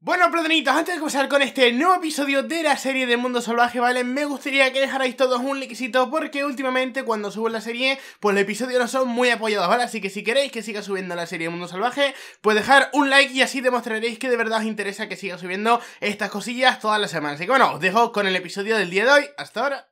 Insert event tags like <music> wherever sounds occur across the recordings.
Bueno, platonitos, antes de comenzar con este nuevo episodio de la serie de Mundo Salvaje, ¿vale? Me gustaría que dejarais todos un likecito porque últimamente cuando subo la serie, pues los episodios no son muy apoyados, ¿vale? Así que si queréis que siga subiendo la serie de Mundo Salvaje, pues dejar un like y así demostraréis que de verdad os interesa que siga subiendo estas cosillas todas las semanas. Así que bueno, os dejo con el episodio del día de hoy. Hasta ahora.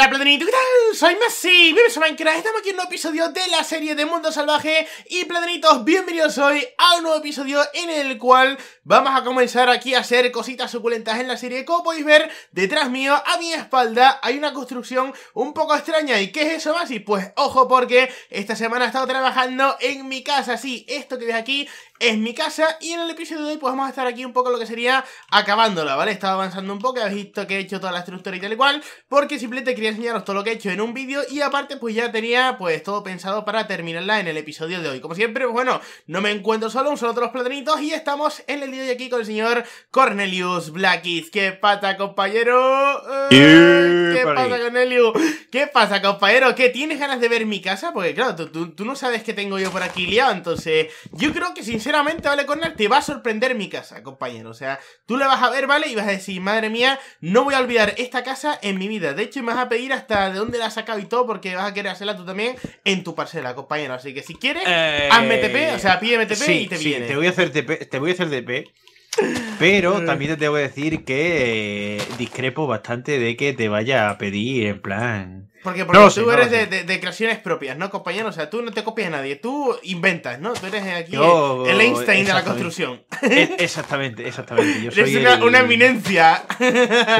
Hola Platanito, ¿qué tal? Soy Messi, bienvenidos a Minecraft, estamos aquí en un nuevo episodio de la serie de Mundo Salvaje Y Platanitos, bienvenidos hoy a un nuevo episodio en el cual vamos a comenzar aquí a hacer cositas suculentas en la serie Como podéis ver, detrás mío, a mi espalda, hay una construcción un poco extraña ¿Y qué es eso, Messi? Pues ojo porque esta semana he estado trabajando en mi casa, sí, esto que ves aquí es mi casa y en el episodio de hoy pues vamos a estar aquí un poco lo que sería acabándola, ¿vale? He estado avanzando un poco, habéis visto que he hecho toda la estructura y tal y cual, porque simplemente quería enseñaros todo lo que he hecho en un vídeo y aparte pues ya tenía pues todo pensado para terminarla en el episodio de hoy. Como siempre, pues bueno, no me encuentro solo, un solo de los platanitos y estamos en el día de aquí con el señor Cornelius Blackith ¿Qué pata compañero? ¿Qué eh, pasa, Cornelius? ¿Qué pasa, compañero? ¿Qué tienes ganas de ver mi casa? Porque claro, tú, no sabes qué tengo yo por aquí liado, entonces yo creo que sinceramente sinceramente, Vale Corner, te va a sorprender mi casa, compañero. O sea, tú la vas a ver, ¿vale? Y vas a decir, madre mía, no voy a olvidar esta casa en mi vida. De hecho, me vas a pedir hasta de dónde la has sacado y todo, porque vas a querer hacerla tú también en tu parcela, compañero. Así que si quieres, hazme TP, o sea, pídeme mtp eh, y te sí, Te voy a hacer TP, te voy a hacer TP. Pero eh. también te tengo que decir que eh, discrepo bastante de que te vaya a pedir en plan. Porque, tú eres de, creaciones propias, ¿no, compañero? O sea, tú no te copias a nadie, tú inventas, ¿no? Tú eres aquí el, Einstein de la construcción. E, exactamente, exactamente. Yo <laughs> soy una, una eminencia.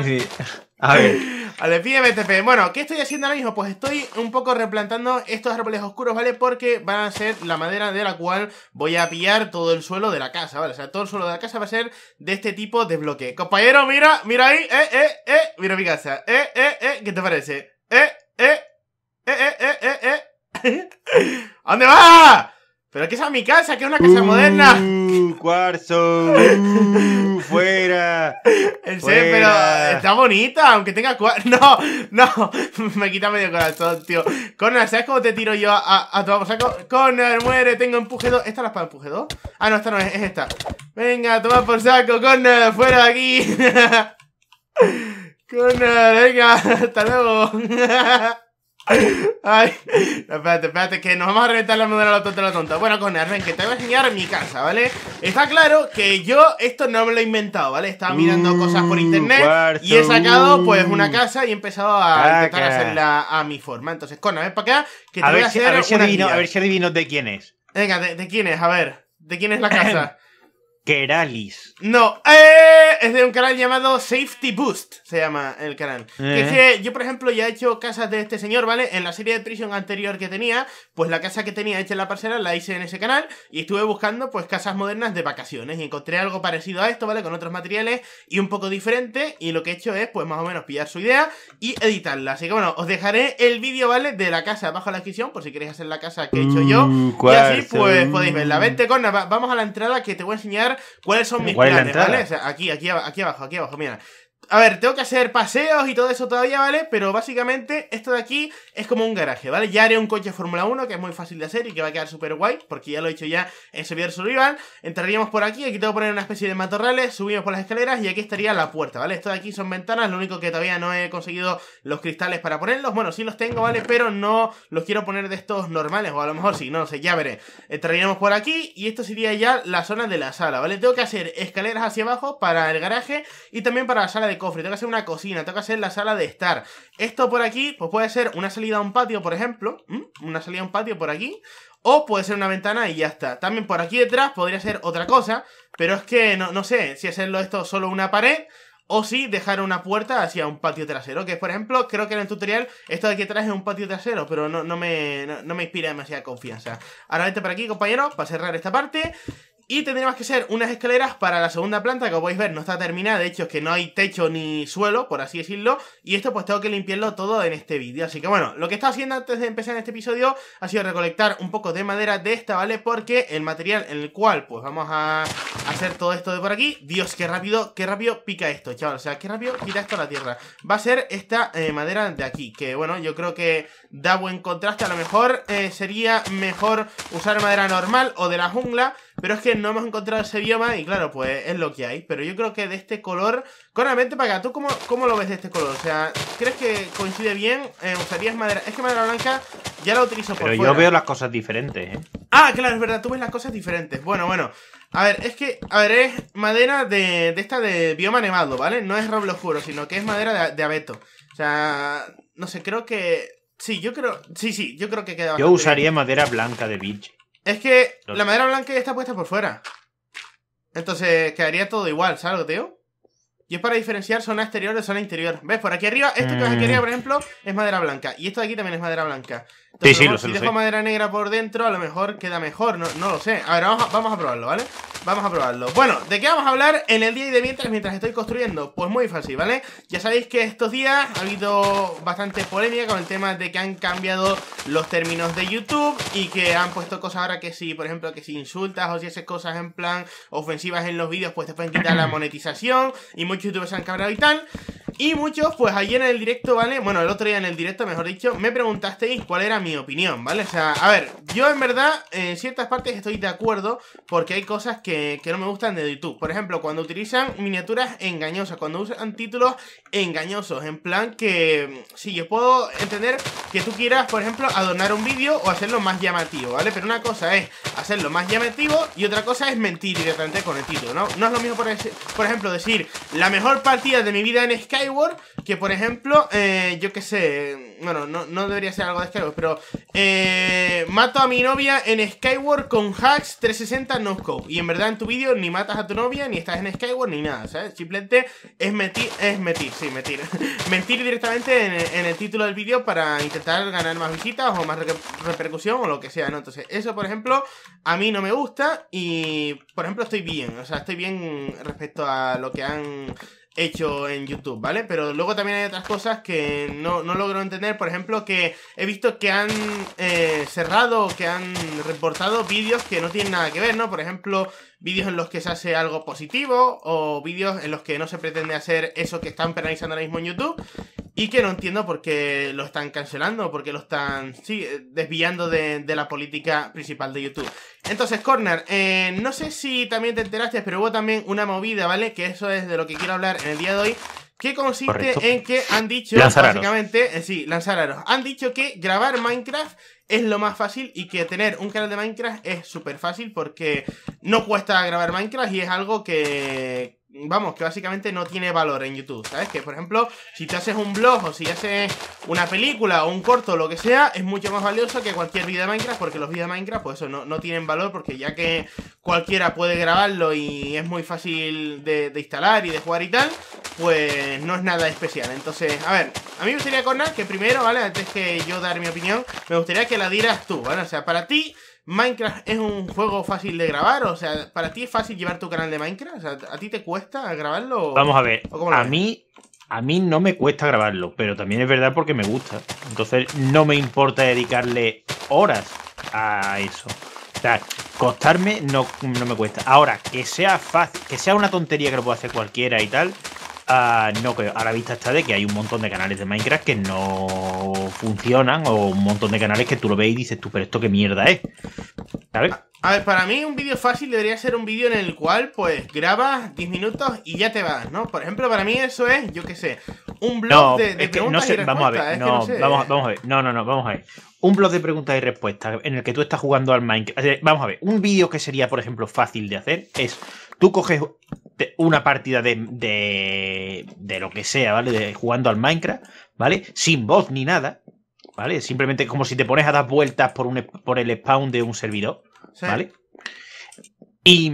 Sí. <laughs> A ver. Vale, Bueno, ¿qué estoy haciendo ahora mismo? Pues estoy un poco replantando estos árboles oscuros, ¿vale? Porque van a ser la madera de la cual voy a pillar todo el suelo de la casa, ¿vale? O sea, todo el suelo de la casa va a ser de este tipo de bloque. Compañero, mira, mira ahí, eh, eh, eh, mira mi casa, eh, eh, eh, ¿qué te parece? Eh, eh, eh, eh, eh, eh, eh. <laughs> dónde va? Pero que es a mi casa, que es una casa uh, moderna. Cuarzo, <laughs> uh, fuera. En serio, pero está bonita, aunque tenga cuarzo. <laughs> No, no, me quita medio corazón, tío. Connor, ¿sabes cómo te tiro yo a, tomar por saco? Connor, muere, tengo empuje ¿Esta es la para empuje Ah, no, esta no es, es esta. Venga, toma por saco, Connor, fuera de aquí. <laughs> Connor, venga, hasta luego. Ay, espérate, espérate, que nos vamos a reventar la madera a la tonta, la tonta. Bueno, con ven, que te voy a enseñar mi casa, ¿vale? Está claro que yo esto no me lo he inventado, ¿vale? Estaba mirando mm, cosas por internet y he sacado, pues, una mm. casa y he empezado a intentar hacerla a mi forma. Entonces, Conan, para acá, que te a voy a hacer. a, ver si a ver si adivino de quién es. Venga, de quién es? A ver, ¿de quién es la casa? <laughs> Keralis. No, eh, es de un canal llamado Safety Boost, se llama el canal. Que eh. yo, por ejemplo, ya he hecho casas de este señor, ¿vale? En la serie de prisión anterior que tenía, pues la casa que tenía hecha en la parcela la hice en ese canal y estuve buscando, pues, casas modernas de vacaciones y encontré algo parecido a esto, ¿vale? Con otros materiales y un poco diferente y lo que he hecho es, pues, más o menos pillar su idea y editarla. Así que, bueno, os dejaré el vídeo, ¿vale? De la casa abajo en la descripción por si queréis hacer la casa que he hecho yo. Mm, y así, pues, podéis verla. Vente, Corna, vamos a la entrada que te voy a enseñar cuáles son mis planes, ¿vale? aquí, aquí, aquí abajo, aquí abajo, mira a ver, tengo que hacer paseos y todo eso todavía, ¿vale? Pero básicamente esto de aquí es como un garaje, ¿vale? Ya haré un coche Fórmula 1 que es muy fácil de hacer y que va a quedar súper guay, porque ya lo he hecho ya en Sevier Survival. Entraríamos por aquí, aquí tengo que poner una especie de matorrales, subimos por las escaleras y aquí estaría la puerta, ¿vale? Esto de aquí son ventanas, lo único que todavía no he conseguido los cristales para ponerlos. Bueno, sí los tengo, ¿vale? Pero no los quiero poner de estos normales, o a lo mejor sí, no, lo sé, ya veré. Entraríamos por aquí y esto sería ya la zona de la sala, ¿vale? Tengo que hacer escaleras hacia abajo para el garaje y también para la sala de cofre, tengo que hacer una cocina, tengo que hacer la sala de estar. Esto por aquí, pues puede ser una salida a un patio, por ejemplo. Una salida a un patio por aquí. O puede ser una ventana y ya está. También por aquí detrás podría ser otra cosa. Pero es que no, sé si hacerlo esto solo una pared. O si dejar una puerta hacia un patio trasero. Que por ejemplo, creo que en el tutorial esto de aquí atrás es un patio trasero. Pero no, no me, no, me inspira demasiada confianza. Ahora vente por aquí, compañero, para cerrar esta parte. Y tendríamos que ser unas escaleras para la segunda planta, que como podéis ver no está terminada, de hecho es que no hay techo ni suelo, por así decirlo, y esto pues tengo que limpiarlo todo en este vídeo. Así que bueno, lo que estaba haciendo antes de empezar este episodio ha sido recolectar un poco de madera de esta, ¿vale? Porque el material en el cual pues vamos a hacer todo esto de por aquí, Dios, qué rápido, qué rápido pica esto, chaval, o sea, qué rápido quita esto la tierra. Va a ser esta eh, madera de aquí, que bueno, yo creo que da buen contraste, a lo mejor eh, sería mejor usar madera normal o de la jungla, pero es que no hemos encontrado ese bioma y claro, pues es lo que hay. Pero yo creo que de este color... Claramente, para acá, ¿tú cómo, cómo lo ves de este color? O sea, ¿crees que coincide bien? Eh, ¿Usarías madera? Es que madera blanca ya la utilizo por Pero yo veo las cosas diferentes, ¿eh? Ah, claro, es verdad, tú ves las cosas diferentes. Bueno, bueno. A ver, es que, a ver, es madera de, esta de bioma nevado, ¿vale? No es roble oscuro, sino que es madera de, abeto. O sea, no sé, creo que... Sí, yo creo... Sí, sí, yo creo que queda Yo usaría madera blanca de biche. Es que la madera blanca ya está puesta por fuera. Entonces quedaría todo igual, ¿sabes lo tío? Y es para diferenciar zona exterior de zona interior. ¿Ves? Por aquí arriba, esto que os he querido, mm. por ejemplo, es madera blanca. Y esto de aquí también es madera blanca si dejo madera negra por dentro, a lo mejor queda mejor, no, no lo sé. A ver, vamos a, probarlo, ¿vale? Vamos a probarlo. Bueno, ¿de qué vamos a hablar en el día y de mientras, mientras estoy construyendo? Pues muy fácil, ¿vale? Ya sabéis que estos días ha habido bastante polémica con el tema de que han cambiado los términos de YouTube y que han puesto cosas ahora que si, por ejemplo, que si insultas o si haces cosas en plan ofensivas en los vídeos, pues te pueden quitar la monetización y muchos youtubers se han cabrado y tal. Y muchos, pues ayer en el directo, ¿vale? Bueno, el otro día en el directo, mejor dicho, me preguntasteis cuál era mi opinión, ¿vale? O sea, a ver, yo en verdad en ciertas partes estoy de acuerdo porque hay cosas que, no me gustan de YouTube. Por ejemplo, cuando utilizan miniaturas engañosas, cuando usan títulos engañosos, en plan que... si yo puedo entender que tú quieras, por ejemplo, adornar un vídeo o hacerlo más llamativo, ¿vale? Pero una cosa es hacerlo más llamativo y otra cosa es mentir directamente con el título, ¿no? No es lo mismo, por, ejemplo, decir la mejor partida de mi vida en Skyward que, por ejemplo, eh, yo qué sé... Bueno, no, no debería ser algo de Skyward, pero eh, mato a mi novia en Skyward con hacks 360 no scope. Y en verdad en tu vídeo ni matas a tu novia, ni estás en Skyward, ni nada, ¿sabes? Simplemente es mentir, es mentir, sí, mentir. <laughs> mentir directamente en, el título del vídeo para intentar ganar más visitas o más repercusión o lo que sea, ¿no? Entonces, eso, por ejemplo, a mí no me gusta y, por ejemplo, estoy bien. O sea, estoy bien respecto a lo que han hecho en YouTube, ¿vale? Pero luego también hay otras cosas que no, logro entender. Por ejemplo, que he visto que han cerrado eh, cerrado, que han reportado vídeos que no tienen nada que ver, ¿no? Por ejemplo, vídeos en los que se hace algo positivo o vídeos en los que no se pretende hacer eso que están penalizando ahora mismo en YouTube. Y que no entiendo por qué lo están cancelando, por qué lo están eh, desviando de, la política principal de YouTube. Entonces, Corner, eh, no sé si también te enteraste, pero hubo también una movida, ¿vale? Que eso es de lo que quiero hablar en el día de hoy. Que consiste en que han dicho, básicamente, eh, sí, lanzararos. Han dicho que grabar Minecraft es lo más fácil y que tener un canal de Minecraft es súper fácil porque no cuesta grabar Minecraft y es algo que, Vamos, que básicamente no tiene valor en YouTube, ¿sabes? Que por ejemplo, si te haces un blog o si haces una película o un corto o lo que sea, es mucho más valioso que cualquier vídeo de Minecraft, porque los vídeos de Minecraft, pues eso, no, tienen valor, porque ya que cualquiera puede grabarlo y es muy fácil de, instalar y de jugar y tal, pues no es nada especial. Entonces, a ver, a mí me gustaría, nada que primero, ¿vale? Antes que yo dar mi opinión, me gustaría que la dieras tú, ¿vale? O sea, para ti... Minecraft es un juego fácil de grabar, o sea, ¿para ti es fácil llevar tu canal de Minecraft? ¿A ti te cuesta grabarlo? Vamos a ver, a mí a mí no me cuesta grabarlo, pero también es verdad porque me gusta. Entonces no me importa dedicarle horas a eso. O sea, costarme no, no me cuesta. Ahora, que sea fácil, que sea una tontería que lo pueda hacer cualquiera y tal, ah, no creo. A la vista está de que hay un montón de canales de Minecraft que no funcionan o un montón de canales que tú lo ves y dices tú, pero esto qué mierda es. A ver, para mí un vídeo fácil debería ser un vídeo en el cual, pues, grabas 10 minutos y ya te vas, ¿no? Por ejemplo, para mí eso es, yo qué sé, un blog de, preguntas y respuestas. Vamos a ver, no, vamos, a ver, no, no, no, vamos a ver. Un blog de preguntas y respuestas en el que tú estás jugando al Minecraft. Vamos a ver, un vídeo que sería, por ejemplo, fácil de hacer es, tú coges una partida de, de, lo que sea, ¿vale? jugando al Minecraft, ¿vale? Sin voz ni nada, ¿vale? Simplemente como si te pones a dar vueltas por, un, por el spawn de un servidor, ¿vale? Y,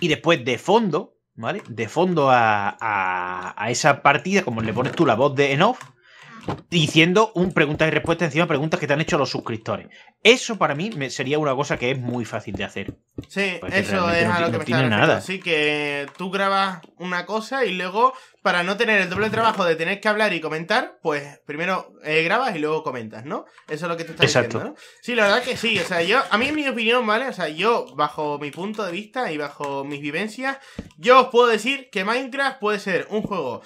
después de fondo, ¿vale? De fondo a, a, esa partida, como le pones tú la voz de en diciendo un preguntas y respuesta encima, preguntas que te han hecho los suscriptores. Eso para mí me, sería una cosa que es muy fácil de hacer. Sí, eso es a lo que me está nada. Así que tú grabas una cosa y luego, para no tener el doble trabajo de tener que hablar y comentar, pues primero eh, grabas y luego comentas, ¿no? Eso es lo que tú estás diciendo, Sí, la verdad que sí. O sea, yo, a mí en mi opinión, ¿vale? O sea, yo, bajo mi punto de vista y bajo mis vivencias, yo os puedo decir que Minecraft puede ser un juego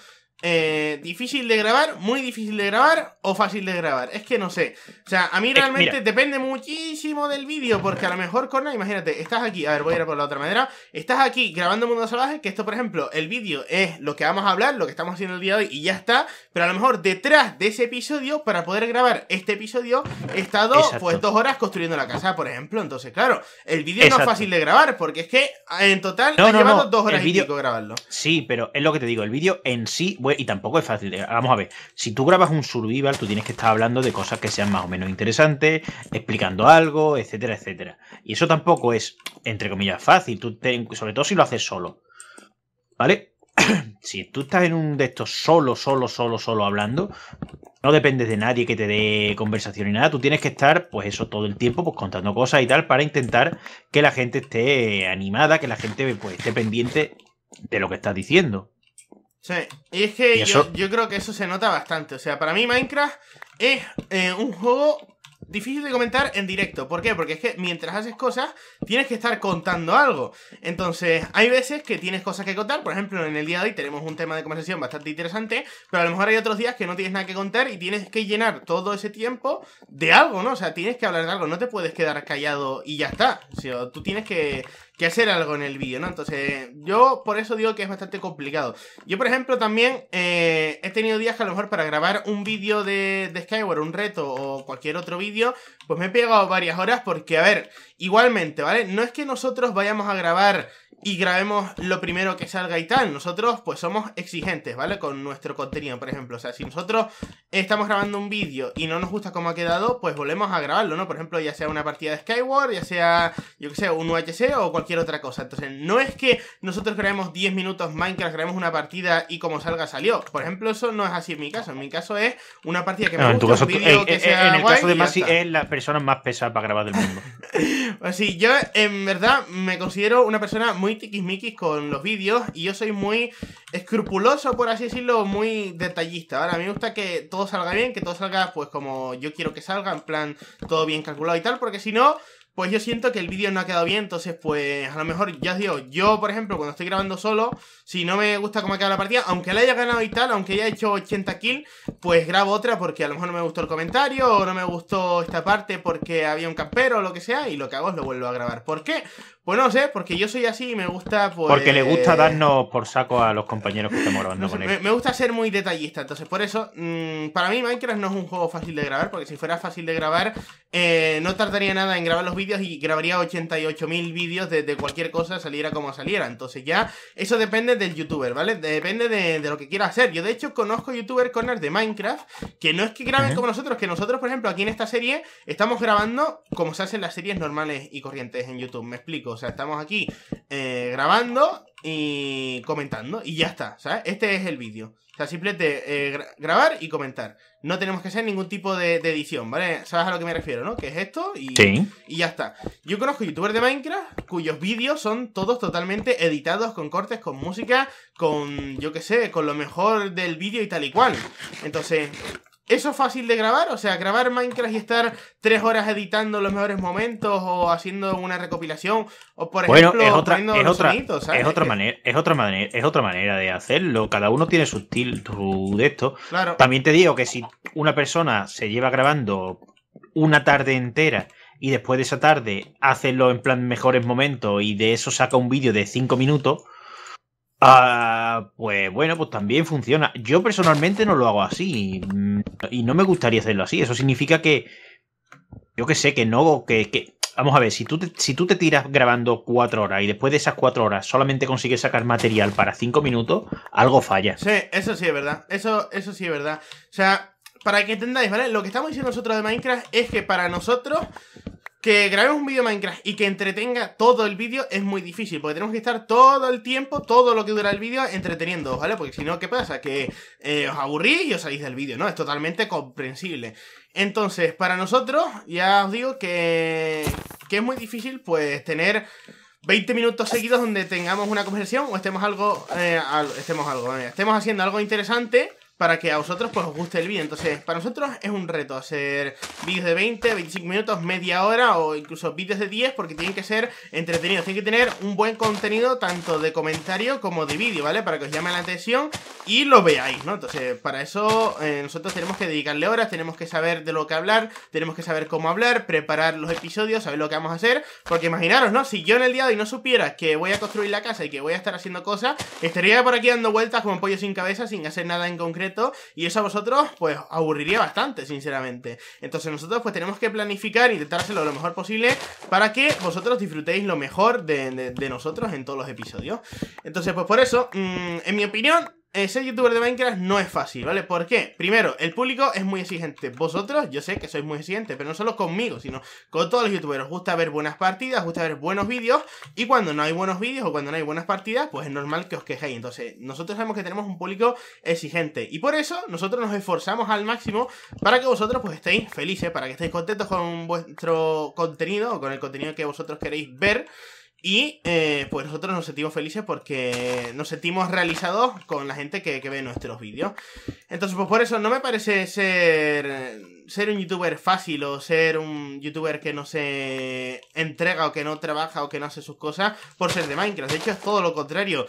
eh, difícil de grabar, muy difícil de grabar o fácil de grabar. Es que no sé. O sea, a mí realmente depende muchísimo del vídeo, porque a lo mejor, Corna, imagínate, estás aquí, a ver, voy a ir por la otra manera, estás aquí grabando Mundo Salvaje, que esto, por ejemplo, el vídeo es lo que vamos a hablar, lo que estamos haciendo el día de hoy y ya está, pero a lo mejor detrás de ese episodio, para poder grabar este episodio, he estado pues dos horas construyendo la casa, por ejemplo, entonces, claro, el vídeo no es fácil de grabar, porque es que en total no, ha llevado dos horas y pico grabarlo. Sí, pero es lo que te digo, el vídeo en sí, bueno, y tampoco es fácil. Eh, vamos a ver, si tú grabas un survival, tú tienes que estar hablando de cosas que sean más o menos interesantes, explicando algo, etcétera, etcétera. Y eso tampoco es, entre comillas, fácil, sobre todo si lo haces solo. ¿Vale? <clears throat> si tú estás en un de estos solo, solo, solo, solo hablando, no dependes de nadie que te dé conversación ni nada, tú tienes que estar, pues eso, todo el tiempo, pues contando cosas y tal, para intentar que la gente esté animada, que la gente pues, esté pendiente de lo que estás diciendo. Sí, y es que yo, creo que eso se nota bastante. O sea, para mí Minecraft es eh, un juego difícil de comentar en directo. ¿Por qué? Porque es que mientras haces cosas, tienes que estar contando algo. Entonces, hay veces que tienes cosas que contar. Por ejemplo, en el día de hoy tenemos un tema de conversación bastante interesante, pero a lo mejor hay otros días que no tienes nada que contar y tienes que llenar todo ese tiempo de algo, ¿no? O sea, tienes que hablar de algo, no te puedes quedar callado y ya está. O sea, tú tienes que, hacer algo en el vídeo, ¿no? Entonces, yo por eso digo que es bastante complicado. Yo, por ejemplo, también eh, he tenido días que a lo mejor para grabar un vídeo de, de Skyward, un reto o cualquier otro vídeo, pues me he pegado varias horas porque, a ver, igualmente, ¿vale? No es que nosotros vayamos a grabar y grabemos lo primero que salga y tal. Nosotros pues somos exigentes, ¿vale? Con nuestro contenido, por ejemplo. O sea, si nosotros estamos grabando un vídeo y no nos gusta cómo ha quedado, pues volvemos a grabarlo, ¿no? Por ejemplo, ya sea una partida de Skyward, ya sea, yo qué sé, un UHC o cualquier otra cosa. Entonces, no es que nosotros grabemos 10 minutos Minecraft, grabemos una partida y como salga salió. Por ejemplo, eso no es así en mi caso. En mi caso es una partida que me gusta, en un vídeo que sea En el caso de Masi es la persona más pesada para grabar del mundo. <laughs> pues sí, yo en verdad me considero una persona muy muy tiquismiquis con los vídeos y yo soy muy escrupuloso, por así decirlo, muy detallista. Ahora, a mí me gusta que todo salga bien, que todo salga pues como yo quiero que salga, en plan todo bien calculado y tal, porque si no, pues yo siento que el vídeo no ha quedado bien, entonces pues a lo mejor, ya os digo, yo por ejemplo cuando estoy grabando solo, si no me gusta cómo ha quedado la partida, aunque la haya ganado y tal, aunque haya hecho 80 kills, pues grabo otra porque a lo mejor no me gustó el comentario o no me gustó esta parte porque había un campero o lo que sea y lo que hago es lo vuelvo a grabar. ¿Por qué? Pues no sé, porque yo soy así y me gusta. Pues, porque le gusta eh, darnos por saco a los compañeros que estamos grabando con él. Me, gusta ser muy detallista, entonces por eso, mm, para mí Minecraft no es un juego fácil de grabar, porque si fuera fácil de grabar, eh, no tardaría nada en grabar los vídeos y grabaría 88.000 vídeos de, cualquier cosa, saliera como saliera. Entonces ya, eso depende del youtuber, ¿vale? Depende de, lo que quiera hacer. Yo de hecho conozco youtuber corners de Minecraft que no es que graben como nosotros, que nosotros, por ejemplo, aquí en esta serie estamos grabando como se hacen las series normales y corrientes en YouTube, me explico. O sea, estamos aquí eh, grabando y comentando y ya está, ¿sabes? Este es el vídeo. O sea, simplemente eh, grabar y comentar. No tenemos que hacer ningún tipo de, edición, ¿vale? ¿Sabes a lo que me refiero, no? Que es esto y, y ya está. Yo conozco youtubers de Minecraft cuyos vídeos son todos totalmente editados con cortes, con música, con, yo qué sé, con lo mejor del vídeo y tal y cual. Entonces, ¿Eso es fácil de grabar? O sea, grabar Minecraft y estar tres horas editando los mejores momentos o haciendo una recopilación o por ejemplo es otra, es otra, es, otra manera, es otra manera, es otra manera de hacerlo. Cada uno tiene su estilo de esto. Claro. También te digo que si una persona se lleva grabando una tarde entera y después de esa tarde hace en plan mejores momentos y de eso saca un vídeo de cinco minutos Ah, pues bueno, pues también funciona. Yo personalmente no lo hago así y no me gustaría hacerlo así. Eso significa que, yo que sé, que no, que, vamos a ver, si tú, te, si tú te tiras grabando cuatro horas y después de esas cuatro horas solamente consigues sacar material para cinco minutos, algo falla. Sí, eso sí es verdad. Eso, eso sí es verdad. O sea, para que entendáis, ¿vale? Lo que estamos diciendo nosotros de Minecraft es que para nosotros que grabemos un vídeo Minecraft y que entretenga todo el vídeo es muy difícil, porque tenemos que estar todo el tiempo, todo lo que dura el vídeo, entreteniendo, ¿vale? Porque si no, ¿qué pasa? Que eh, os aburrís y os salís del vídeo, ¿no? Es totalmente comprensible. Entonces, para nosotros, ya os digo que, que es muy difícil, pues, tener 20 minutos seguidos donde tengamos una conversación o estemos algo, eh, estemos algo, estemos haciendo algo interesante para que a vosotros pues os guste el vídeo. Entonces, para nosotros es un reto hacer vídeos de 20, 25 minutos, media hora o incluso vídeos de 10 porque tienen que ser entretenidos, tienen que tener un buen contenido tanto de comentario como de vídeo, ¿vale? Para que os llame la atención y lo veáis, ¿no? Entonces, para eso eh, nosotros tenemos que dedicarle horas, tenemos que saber de lo que hablar, tenemos que saber cómo hablar, preparar los episodios, saber lo que vamos a hacer, porque imaginaros, ¿no? Si yo en el día de hoy no supiera que voy a construir la casa y que voy a estar haciendo cosas, estaría por aquí dando vueltas como pollo sin cabeza sin hacer nada en concreto y eso a vosotros pues aburriría bastante, sinceramente. Entonces nosotros pues tenemos que planificar, intentar hacerlo lo mejor posible para que vosotros disfrutéis lo mejor de, nosotros en todos los episodios. Entonces pues por eso, mm, en mi opinión, eh, ser youtuber de Minecraft no es fácil, ¿vale? ¿Por qué? Primero, el público es muy exigente. Vosotros, yo sé que sois muy exigentes, pero no solo conmigo, sino con todos los youtubers. Os gusta ver buenas partidas, os gusta ver buenos vídeos, y cuando no hay buenos vídeos o cuando no hay buenas partidas, pues es normal que os quejéis. Entonces, nosotros sabemos que tenemos un público exigente, y por eso nosotros nos esforzamos al máximo para que vosotros pues estéis felices, para que estéis contentos con vuestro contenido con el contenido que vosotros queréis ver. Y eh, pues nosotros nos sentimos felices porque nos sentimos realizados con la gente que, que, ve nuestros vídeos. Entonces, pues por eso no me parece ser, ser un youtuber fácil o ser un youtuber que no se entrega o que no trabaja o que no hace sus cosas por ser de Minecraft. De hecho, es todo lo contrario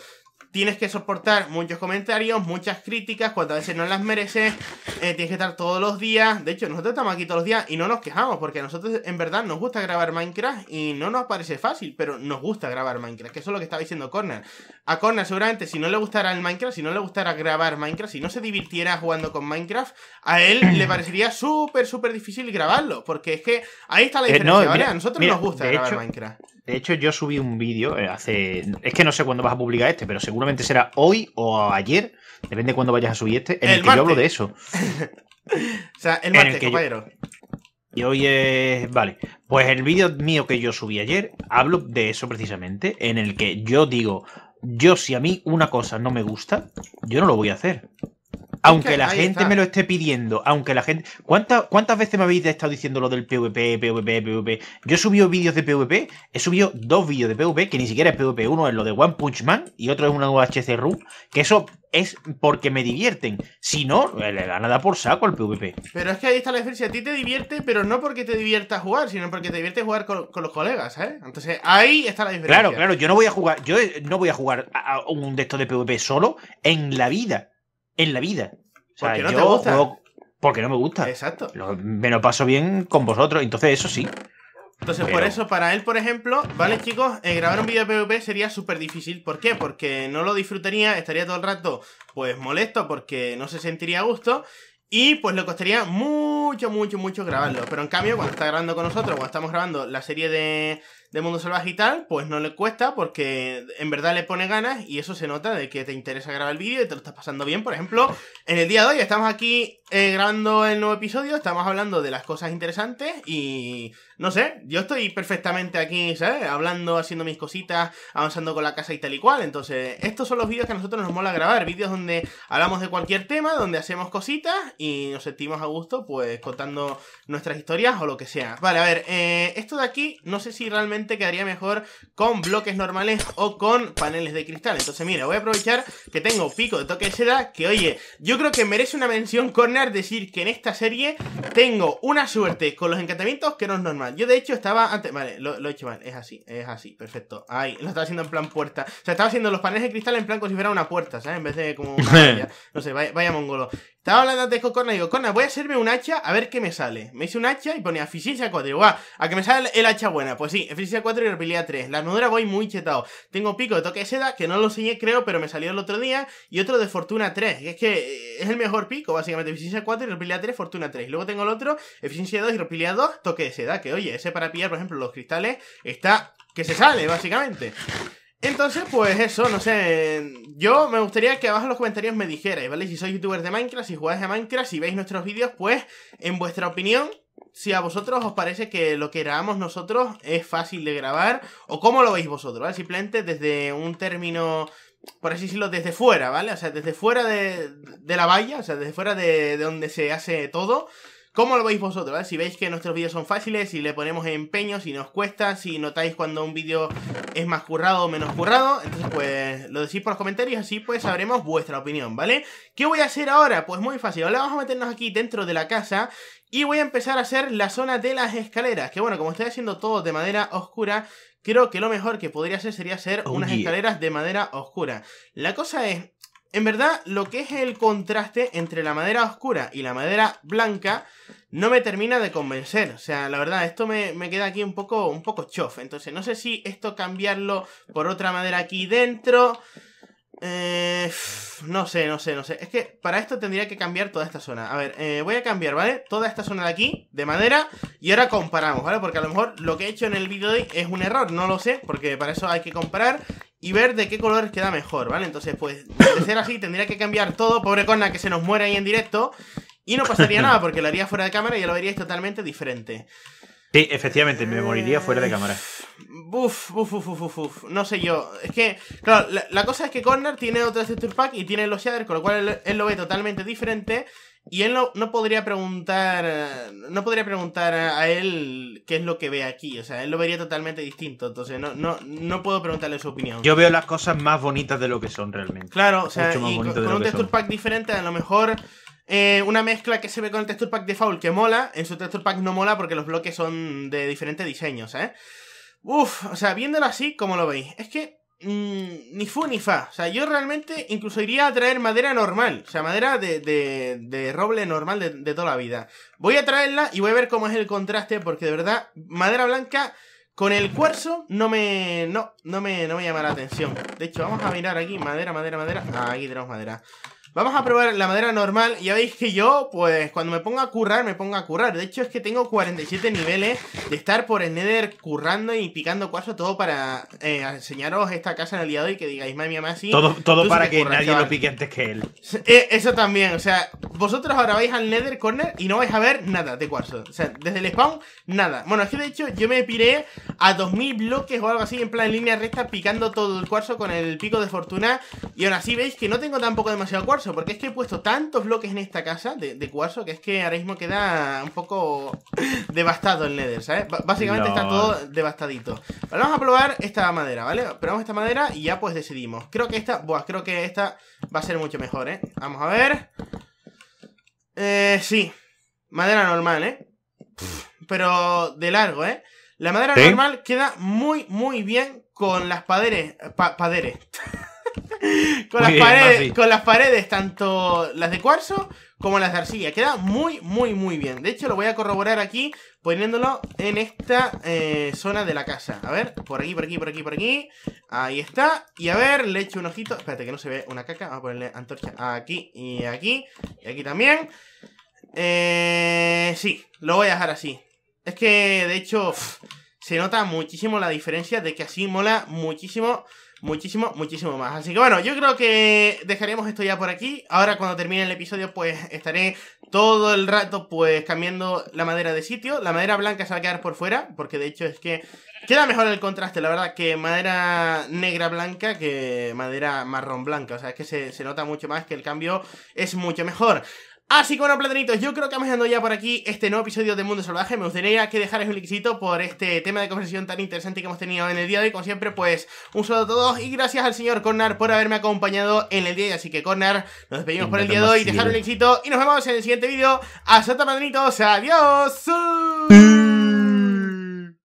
tienes que soportar muchos comentarios, muchas críticas, cuando a veces no las mereces, eh, tienes que estar todos los días. De hecho, nosotros estamos aquí todos los días y no nos quejamos, porque a nosotros en verdad nos gusta grabar Minecraft y no nos parece fácil, pero nos gusta grabar Minecraft, que eso es lo que estaba diciendo Corner. A Corner seguramente si no le gustara el Minecraft, si no le gustara grabar Minecraft, si no se divirtiera jugando con Minecraft, a él <clears throat> le parecería súper, súper difícil grabarlo, porque es que ahí está la eh, diferencia, ¿vale? A nosotros nos gusta grabar Minecraft. De hecho, yo subí un vídeo eh, hace. Es que no sé cuándo vas a publicar este, pero seguramente será hoy o ayer. Depende de cuándo vayas a subir este. En el, que yo hablo de eso. <laughs> o sea, el martes, compañero. Y hoy es. Vale. Pues el vídeo mío que yo subí ayer, hablo de eso precisamente. En el que yo digo. Yo, si a mí una cosa no me gusta, yo no lo voy a hacer aunque la gente me lo esté pidiendo, aunque la gente. ¿Cuántas, ¿Cuántas veces me habéis estado diciendo lo del PvP, PvP, PvP? Yo he subido vídeos de PvP, he subido dos vídeos de PvP, que ni siquiera es PvP. Uno es lo de One Punch Man y otro es una UHC RU que eso es porque me divierten. Si no, eh, le da nada por saco al PvP. Pero es que ahí está la diferencia. A ti te divierte, pero no porque te divierta jugar, sino porque te divierte jugar con, los colegas, ¿eh? Entonces ahí está la diferencia. Claro, claro. Yo no voy a jugar, yo no voy a jugar a un de estos de PvP solo en la vida en la vida. O sea, porque no gusta. porque no me gusta. Exacto. me lo paso bien con vosotros, entonces eso sí. Entonces, por eso, para él, por ejemplo, ¿vale, chicos? Eh, grabar un vídeo de PvP sería súper difícil. ¿Por qué? Porque no lo disfrutaría, estaría todo el rato, pues, molesto, porque no se sentiría a gusto. Y pues le costaría mucho, mucho, mucho grabarlo. Pero en cambio, cuando está grabando con nosotros, cuando estamos grabando la serie de, de Mundo Salvaje y tal, pues no le cuesta porque en verdad le pone ganas y eso se nota de que te interesa grabar el vídeo y te lo estás pasando bien. Por ejemplo, en el día de hoy estamos aquí eh, grabando el nuevo episodio, estamos hablando de las cosas interesantes y no sé, yo estoy perfectamente aquí, ¿sabes? Hablando, haciendo mis cositas, avanzando con la casa y tal y cual. Entonces, estos son los vídeos que a nosotros nos mola grabar, vídeos donde hablamos de cualquier tema, donde hacemos cositas y nos sentimos a gusto pues contando nuestras historias o lo que sea. Vale, a ver, eh, esto de aquí no sé si realmente quedaría mejor con bloques normales o con paneles de cristal. Entonces mira, voy a aprovechar que tengo pico de toque de seda, que oye, yo creo que merece una mención corner decir que en esta serie tengo una suerte con los encantamientos que no es normal. Yo de hecho estaba antes, vale, lo, he hecho mal, es así, es así, perfecto. Ahí, lo estaba haciendo en plan puerta. O sea, estaba haciendo los paneles de cristal en plan como si fuera una puerta, ¿sabes? En vez de como <laughs> no sé, vaya, mongolo. Estaba hablando de con Corner y digo, Corna, voy a hacerme un hacha a ver qué me sale. Me hice un hacha y ponía eficiencia 4. Digo, a que me sale el hacha buena. Pues sí, eficiencia Eficiencia 4 y repelía 3. La armadura voy muy chetado. Tengo pico de toque de seda, que no lo enseñé creo, pero me salió el otro día. Y otro de fortuna 3. Que es que eh, es el mejor pico, básicamente. Eficiencia 4 y repelía 3, fortuna 3. Luego tengo el otro, eficiencia 2 y repelía 2, toque de seda. Que oye, ese para pillar, por ejemplo, los cristales, está que se sale, básicamente. Entonces, pues eso, no sé. Yo me gustaría que abajo en los comentarios me dijerais, ¿vale? Si sois youtubers de Minecraft, si jugáis de Minecraft, si veis nuestros vídeos, pues, en vuestra opinión, si a vosotros os parece que lo que grabamos nosotros es fácil de grabar o cómo lo veis vosotros, ¿vale? Simplemente desde un término, por así decirlo, desde fuera, ¿vale? O sea, desde fuera de, la valla, o sea, desde fuera de, donde se hace todo. ¿Cómo lo veis vosotros? ¿vale? Si veis que nuestros vídeos son fáciles, si le ponemos empeño, si nos cuesta, si notáis cuando un vídeo es más currado o menos currado, entonces pues lo decís por los comentarios, así pues sabremos vuestra opinión, ¿vale? ¿Qué voy a hacer ahora? Pues muy fácil, ahora vamos a meternos aquí dentro de la casa y voy a empezar a hacer la zona de las escaleras, que bueno, como estoy haciendo todo de madera oscura, creo que lo mejor que podría hacer sería hacer oh, unas escaleras de madera oscura. La cosa es, en verdad, lo que es el contraste entre la madera oscura y la madera blanca no me termina de convencer. O sea, la verdad, esto me, queda aquí un poco, un poco chof. Entonces, no sé si esto cambiarlo por otra madera aquí dentro. Eh, no sé, no sé, no sé. Es que para esto tendría que cambiar toda esta zona. A ver, eh, voy a cambiar, ¿vale? Toda esta zona de aquí, de madera, y ahora comparamos, ¿vale? Porque a lo mejor lo que he hecho en el vídeo de hoy es un error, no lo sé, porque para eso hay que comparar y ver de qué colores queda mejor, ¿vale? Entonces, pues, de ser así, tendría que cambiar todo, pobre corna, que se nos muera ahí en directo, y no pasaría <laughs> nada, porque lo haría fuera de cámara y ya lo veríais totalmente diferente. Sí, efectivamente, me moriría fuera de cámara. Buf, buf, buf, buf, buf. No sé yo. Es que, claro, la, cosa es que Connor tiene otro texture Pack y tiene los shaders, con lo cual él, lo ve totalmente diferente. Y él no, podría preguntar. No podría preguntar a él qué es lo que ve aquí. O sea, él lo vería totalmente distinto. Entonces, no, no, no puedo preguntarle su opinión. Yo veo las cosas más bonitas de lo que son realmente. Claro, o sea, y con, con un Texture Pack diferente, a lo mejor eh, una mezcla que se ve con el texture pack de Foul que mola, en su texture pack no mola porque los bloques son de diferentes diseños, ¿eh? Uf, o sea, viéndolo así, como lo veis? Es que mm, ni fu ni fa. O sea, yo realmente incluso iría a traer madera normal. O sea, madera de, roble normal de, toda la vida. Voy a traerla y voy a ver cómo es el contraste, porque de verdad, madera blanca con el cuarzo no me. No, no me, no me llama la atención. De hecho, vamos a mirar aquí. Madera, madera, madera. Ah, aquí tenemos madera. Vamos a probar la madera normal. Ya veis que yo, pues, cuando me pongo a currar, me pongo a currar. De hecho, es que tengo 47 niveles de estar por el Nether currando y picando cuarzo todo para eh, enseñaros esta casa en el día de hoy que digáis, mami, mamá, Todo, todo para que, nadie lo pique antes que él. Eh, eso también, o sea, vosotros ahora vais al Nether Corner y no vais a ver nada de cuarzo. O sea, desde el spawn, nada. Bueno, es que de hecho yo me piré a 2000 bloques o algo así, en plan línea recta, picando todo el cuarzo con el pico de fortuna. Y ahora sí veis que no tengo tampoco demasiado cuarzo porque es que he puesto tantos bloques en esta casa de, cuarzo que es que ahora mismo queda un poco devastado el nether, ¿sabes? básicamente está todo devastadito. vamos a probar esta madera, ¿vale? Probamos esta madera y ya pues decidimos. Creo que esta, buah, creo que esta va a ser mucho mejor, ¿eh? Vamos a ver. Eh, sí. Madera normal, ¿eh? Pero de largo, ¿eh? La madera normal queda muy, muy bien con las paderes... Pa paderes. <laughs> con, las paredes, tanto las de cuarzo como las de arcilla. Queda muy, muy, muy bien. De hecho, lo voy a corroborar aquí poniéndolo en esta eh, zona de la casa. A ver, por aquí, por aquí, por aquí, por aquí. Ahí está. Y a ver, le echo un ojito. Espérate que no se ve una caca. Vamos a ponerle antorcha aquí y aquí. Y aquí también. Eh, sí, lo voy a dejar así. Es que, de hecho, se nota muchísimo la diferencia de que así mola muchísimo muchísimo, muchísimo más. Así que bueno, yo creo que dejaremos esto ya por aquí. Ahora cuando termine el episodio, pues estaré todo el rato pues cambiando la madera de sitio. La madera blanca se va a quedar por fuera, porque de hecho es que queda mejor el contraste, la verdad, que madera negra blanca que madera marrón blanca. O sea, es que se, se nota mucho más que el cambio es mucho mejor. Así que bueno, platanitos, yo creo que vamos llegado ya por aquí este nuevo episodio de Mundo Salvaje. Me gustaría que dejarais un likecito por este tema de conversación tan interesante que hemos tenido en el día de hoy. Como siempre, pues un saludo a todos y gracias al señor Cornar por haberme acompañado en el día de hoy. Así que Cornar, nos despedimos por el día de hoy, dejar un likecito y nos vemos en el siguiente vídeo. Hasta platanitos, adiós.